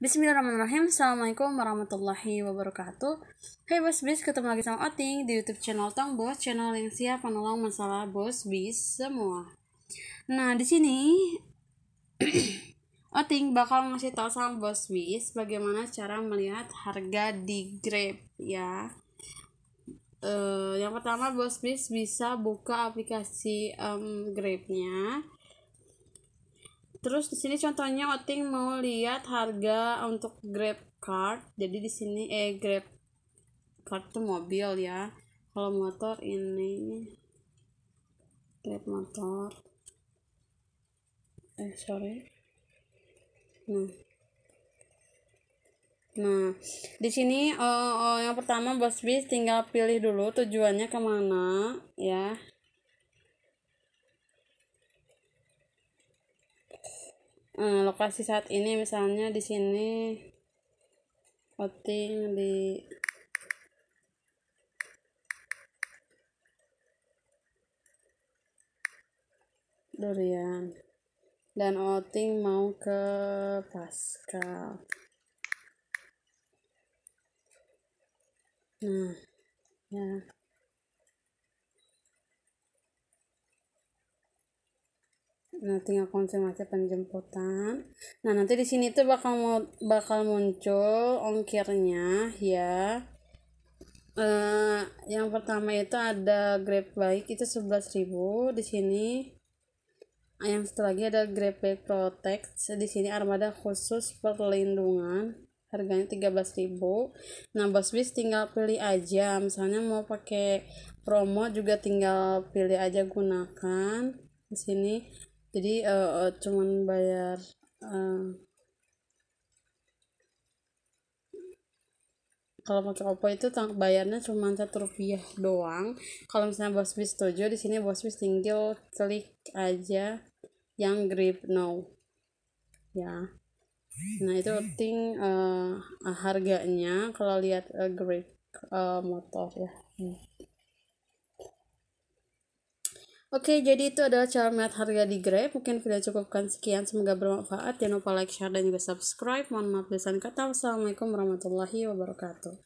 Bismillahirrahmanirrahim Assalamualaikum warahmatullahi wabarakatuh Hai hey, Bos Bis, ketemu lagi sama Oting di Youtube channel Tong Bos Channel yang siap menolong masalah Bos Bis semua Nah di sini Oting bakal ngasih tau sama Bos Bis Bagaimana cara melihat harga di Grab ya uh, Yang pertama Bos Bis bisa buka aplikasi um, Grabnya terus di sini contohnya Oting mau lihat harga untuk Grab Card jadi di sini eh Grab Card itu mobil ya kalau motor ini Grab motor eh sorry nah nah di sini oh, oh, yang pertama bos bis tinggal pilih dulu tujuannya kemana ya eh, lokasi saat ini misalnya di sini voting di durian dan outing mau ke Pascal nah ya nah tinggal konfirmasi penjemputan nah nanti di sini tuh bakal mau bakal muncul ongkirnya ya uh, yang pertama itu ada grab bike itu 11.000 di sini yang setelah lagi ada grab bike protect di sini armada khusus perlindungan harganya 13.000 nah bos bis tinggal pilih aja misalnya mau pakai promo juga tinggal pilih aja gunakan di sini jadi uh, cuman bayar uh, kalau pakai Oppo itu bayarnya cuma satu rupiah doang kalau misalnya bos bis setuju di sini bos bis tinggal klik aja yang grip now ya nah itu penting uh, harganya kalau lihat uh, grip uh, motor ya hmm. Oke, jadi itu adalah cara melihat harga di Grab. Mungkin video cukupkan sekian. Semoga bermanfaat. Jangan lupa like, share, dan juga subscribe. Mohon maaf desain kata. Wassalamualaikum warahmatullahi wabarakatuh.